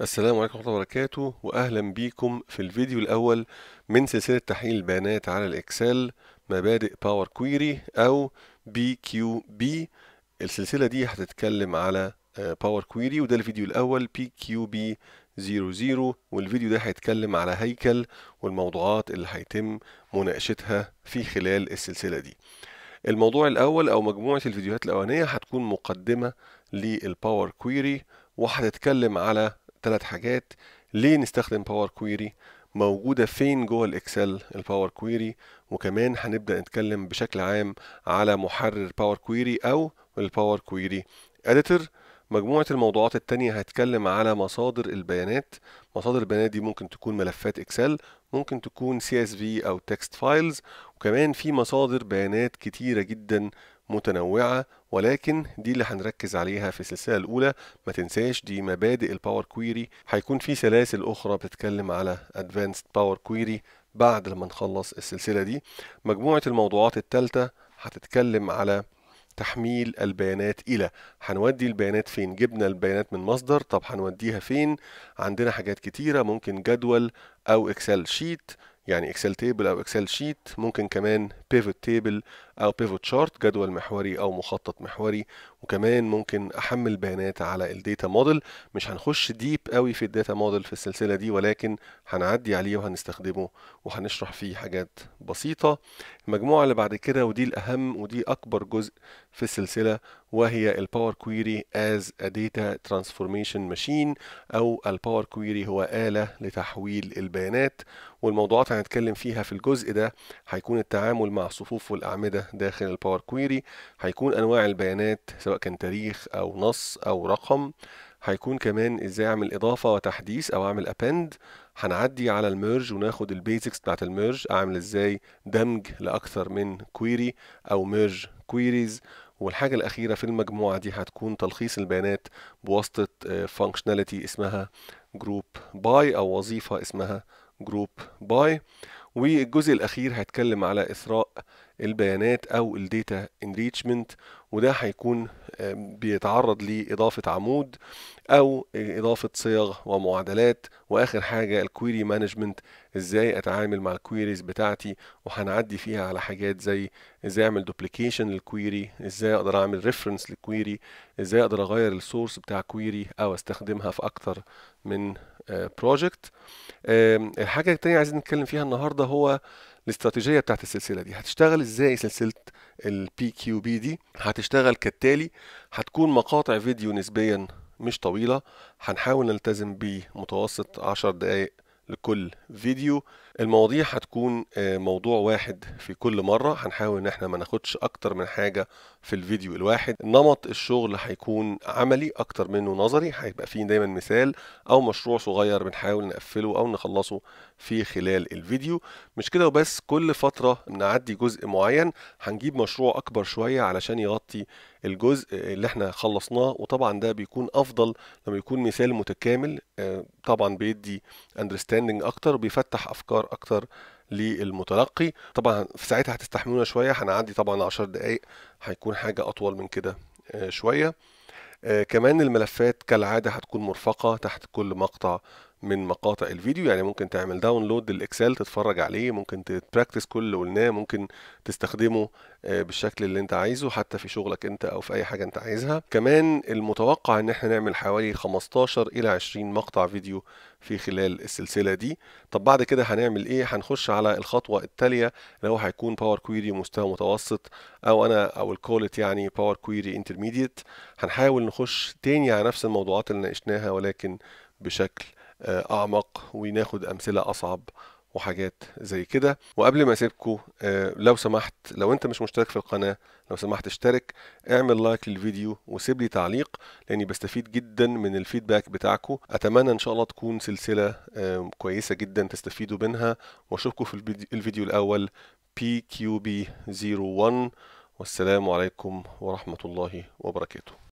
السلام عليكم ورحمة الله وبركاته وأهلا بيكم في الفيديو الأول من سلسلة تحليل البيانات على الإكسل مبادئ باور كويري أو بي كيو بي السلسلة دي هتتكلم على باور آه، كويري وده الفيديو الأول بي كيو بي 00 والفيديو ده هيتكلم على هيكل والموضوعات اللي هيتم مناقشتها في خلال السلسلة دي الموضوع الأول أو مجموعة الفيديوهات الأولانية هتكون مقدمة للباور كويري وهتتكلم على ثلاث حاجات ليه نستخدم باور كويري موجودة فين جوه الإكسل الباور كويري وكمان هنبدأ نتكلم بشكل عام على محرر باور كويري أو الباور كويري اديتور مجموعة الموضوعات التانية هتكلم على مصادر البيانات مصادر البيانات دي ممكن تكون ملفات إكسل ممكن تكون CSV أو تكست فايلز وكمان في مصادر بيانات كتيرة جدا متنوعة ولكن دي اللي هنركز عليها في السلسلة الأولى ما تنساش دي مبادئ الباور كويري هيكون في سلاسل أخرى بتتكلم على Advanced Power Query بعد لما نخلص السلسلة دي مجموعة الموضوعات التالتة هتتكلم على تحميل البيانات إلى هنودي البيانات فين جبنا البيانات من مصدر طب هنوديها فين عندنا حاجات كتيرة ممكن جدول أو إكسل شيت يعني اكسل تيبل او اكسل شيت ممكن كمان بيفوت تيبل او بيفوت شارت جدول محوري او مخطط محوري وكمان ممكن احمل بيانات على الديتا موديل مش هنخش ديب قوي في الداتا موديل في السلسله دي ولكن هنعدي عليه وهنستخدمه وهنشرح فيه حاجات بسيطه المجموعه اللي بعد كده ودي الاهم ودي اكبر جزء في السلسله وهي الباور كويري as a data transformation machine أو الباور كويري هو آلة لتحويل البيانات والموضوعات هنتكلم فيها في الجزء ده هيكون التعامل مع الصفوف والأعمدة داخل الباور كويري هيكون أنواع البيانات سواء كان تاريخ أو نص أو رقم هيكون كمان ازاي اعمل اضافه وتحديث او اعمل ابند هنعدي على الميرج وناخد البيزكس بتاعت الميرج اعمل ازاي دمج لاكثر من كويري او ميرج كويريز والحاجة الأخيرة في المجموعة دي هتكون تلخيص البيانات بواسطة آه، functionality اسمها جروب باي أو وظيفة اسمها جروب باي والجزء الأخير هيتكلم على إثراء البيانات او الديتا انريتشمنت وده هيكون بيتعرض لاضافه عمود او اضافه صيغ ومعادلات واخر حاجه الكويري مانجمنت ازاي اتعامل مع الكويريز بتاعتي وهنعدي فيها على حاجات زي ازاي اعمل دوبليكيشن للكويري ازاي اقدر اعمل ريفرنس للكويري ازاي اقدر اغير السورس بتاع كويري او استخدمها في اكتر من بروجكت آه، الحاجه الثانيه عايزين نتكلم فيها النهارده هو الاستراتيجيه بتاعت السلسله دي هتشتغل ازاي سلسله البي كيو بي دي هتشتغل كالتالي هتكون مقاطع فيديو نسبيا مش طويله هنحاول نلتزم بمتوسط 10 دقائق لكل فيديو المواضيع هتكون آه، موضوع واحد في كل مرة هنحاول ان احنا ما ناخدش اكتر من حاجة في الفيديو الواحد نمط الشغل هيكون عملي اكتر منه نظري هيبقى فيه دايما مثال او مشروع صغير بنحاول نقفله او نخلصه في خلال الفيديو مش كده وبس كل فترة نعدي جزء معين هنجيب مشروع اكبر شوية علشان يغطي الجزء اللي احنا خلصناه وطبعا ده بيكون افضل لما يكون مثال متكامل آه، طبعا بيدي اندرستاندنج اكتر بيفتح افكار اكتر للمتلقي طبعا في ساعتها هتستحملونا شويه هنعدي طبعا 10 دقائق هيكون حاجه اطول من كده آه، شويه آه، كمان الملفات كالعاده هتكون مرفقه تحت كل مقطع من مقاطع الفيديو يعني ممكن تعمل داونلود للاكسل تتفرج عليه ممكن تبراكتس كل اللي قلناه ممكن تستخدمه آه، بالشكل اللي انت عايزه حتى في شغلك انت او في اي حاجه انت عايزها كمان المتوقع ان احنا نعمل حوالي 15 الى 20 مقطع فيديو في خلال السلسله دي طب بعد كده هنعمل ايه هنخش على الخطوه التاليه اللي هو هيكون باور كويري مستوى متوسط او انا او الكولت يعني باور كويري انترميديت هنحاول نخش تاني على نفس الموضوعات اللي ناقشناها ولكن بشكل آه، اعمق وناخد امثله اصعب وحاجات زي كده وقبل ما اسيبكم آه، لو سمحت لو انت مش مشترك في القناه لو سمحت اشترك اعمل لايك للفيديو وسيب لي تعليق لاني بستفيد جدا من الفيدباك بتاعكم اتمنى ان شاء الله تكون سلسله كويسه جدا تستفيدوا منها واشوفكم في الفيديو الاول PQB01 والسلام عليكم ورحمه الله وبركاته